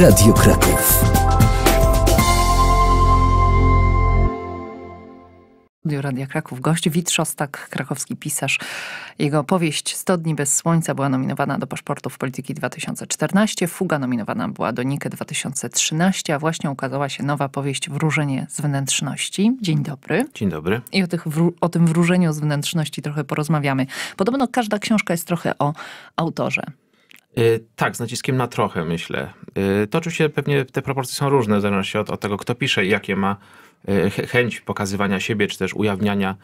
Radio Kraków. Radia Kraków gość Wit Szostak, krakowski pisarz. Jego powieść 100 dni bez słońca była nominowana do paszportów polityki 2014, Fuga nominowana była do Nike 2013, a właśnie ukazała się nowa powieść Wróżenie z wnętrzności. Dzień dobry. Dzień dobry. I o, tych, o tym wróżeniu z wnętrzności trochę porozmawiamy. Podobno każda książka jest trochę o autorze. Y, tak, z naciskiem na trochę, myślę. Y, to oczywiście pewnie te proporcje są różne, w zależności od, od tego, kto pisze i jakie ma y, chęć pokazywania siebie, czy też ujawniania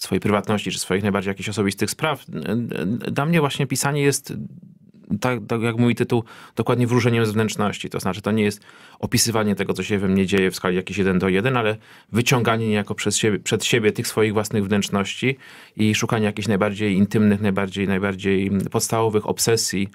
swojej prywatności, czy swoich najbardziej jakichś osobistych spraw. Dla mnie właśnie pisanie jest tak, tak, jak mówi tytuł, dokładnie wróżeniem z wnętrzności. To znaczy, to nie jest opisywanie tego, co się we mnie dzieje w skali jakiś 1 do 1, ale wyciąganie niejako przez siebie, przed siebie tych swoich własnych wnętrzności i szukanie jakichś najbardziej intymnych, najbardziej, najbardziej podstawowych obsesji,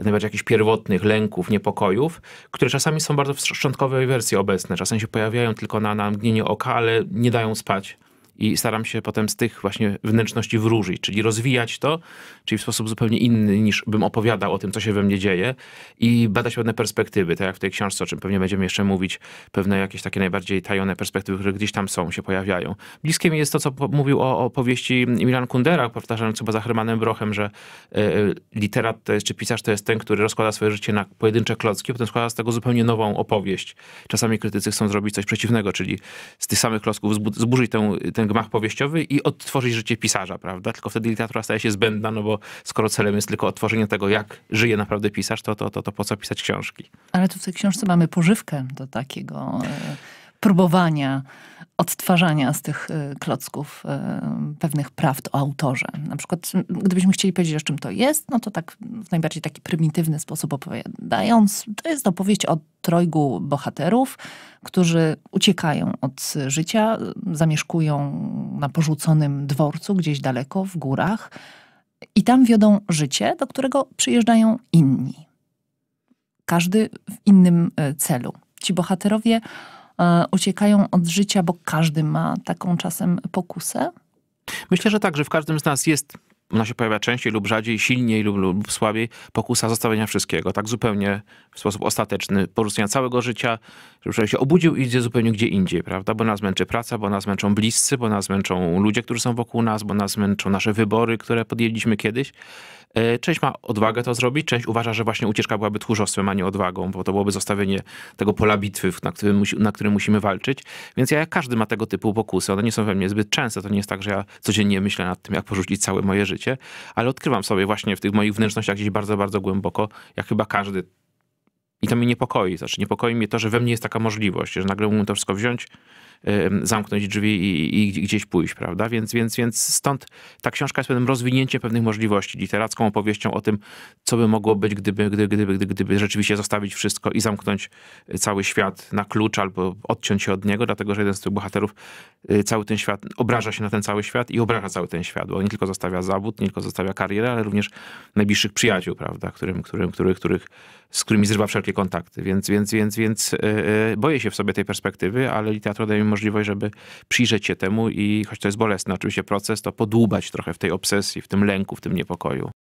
najbardziej jakichś pierwotnych lęków, niepokojów, które czasami są bardzo w szczątkowej wersji obecne. Czasem się pojawiają tylko na, na mgnienie oka, ale nie dają spać i staram się potem z tych właśnie wnętrzności wróżyć, czyli rozwijać to, czyli w sposób zupełnie inny niż bym opowiadał o tym, co się we mnie dzieje i badać pewne perspektywy, tak jak w tej książce, o czym pewnie będziemy jeszcze mówić, pewne jakieś takie najbardziej tajone perspektywy, które gdzieś tam są, się pojawiają. Bliskie mi jest to, co mówił o, opowieści Milan Kundera, powtarzając chyba za Hermanem Brochem, że e, e, literat to jest, czy pisarz to jest ten, który rozkłada swoje życie na pojedyncze klocki, potem składa z tego zupełnie nową opowieść. Czasami krytycy chcą zrobić coś przeciwnego, czyli z tych samych klocków zburzyć tę, tę gmach powieściowy i odtworzyć życie pisarza, prawda? Tylko wtedy literatura staje się zbędna, no bo skoro celem jest tylko odtworzenie tego, jak żyje naprawdę pisarz, to, to, to, to po co pisać książki? Ale tu w tej książce mamy pożywkę do takiego e, próbowania odtwarzania z tych y, klocków y, pewnych prawd o autorze. Na przykład, gdybyśmy chcieli powiedzieć, o czym to jest, no to tak w najbardziej taki prymitywny sposób opowiadając, to jest opowieść o trojgu bohaterów, którzy uciekają od życia, zamieszkują na porzuconym dworcu gdzieś daleko w górach i tam wiodą życie, do którego przyjeżdżają inni. Każdy w innym y, celu. Ci bohaterowie E, uciekają od życia, bo każdy ma taką czasem pokusę? Myślę, że tak, że w każdym z nas jest ona się pojawia częściej lub rzadziej, silniej lub, lub słabiej, pokusa zostawienia wszystkiego, tak zupełnie w sposób ostateczny, porzucenia całego życia, żeby człowiek się obudził i idzie zupełnie gdzie indziej, prawda? Bo nas męczy praca, bo nas męczą bliscy, bo nas męczą ludzie, którzy są wokół nas, bo nas męczą nasze wybory, które podjęliśmy kiedyś. E, część ma odwagę to zrobić, część uważa, że właśnie ucieczka byłaby tchórzostwem, a nie odwagą, bo to byłoby zostawienie tego pola bitwy, na którym, na którym musimy walczyć. Więc ja, jak każdy ma tego typu pokusy, one nie są we mnie zbyt częste, to nie jest tak, że ja codziennie myślę nad tym, jak porzucić całe moje życie, ale odkrywam sobie właśnie w tych moich wnętrznościach gdzieś bardzo, bardzo głęboko, jak chyba każdy i to mnie niepokoi. Znaczy, niepokoi mnie to, że we mnie jest taka możliwość, że nagle mógłbym to wszystko wziąć, zamknąć drzwi i, i, gdzieś pójść, prawda? Więc, więc, więc stąd ta książka jest pewnym rozwinięciem pewnych możliwości, literacką opowieścią o tym, co by mogło być, gdyby, gdyby, gdyby, gdyby rzeczywiście zostawić wszystko i zamknąć e, cały świat na klucz albo odciąć się od niego, dlatego że jeden z tych bohaterów e, cały ten świat, obraża się na ten cały świat i obraża cały ten świat, bo nie tylko zostawia zawód, nie tylko zostawia karierę, ale również najbliższych przyjaciół, prawda, którym, którym, których, których, z którymi zrywa wszelkie kontakty. Więc, więc, więc, więc e, boję się w sobie tej perspektywy, ale literatura daje mi możliwość, żeby przyjrzeć się temu i choć to jest bolesny oczywiście proces, to podłubać trochę w tej obsesji, w tym lęku, w tym niepokoju.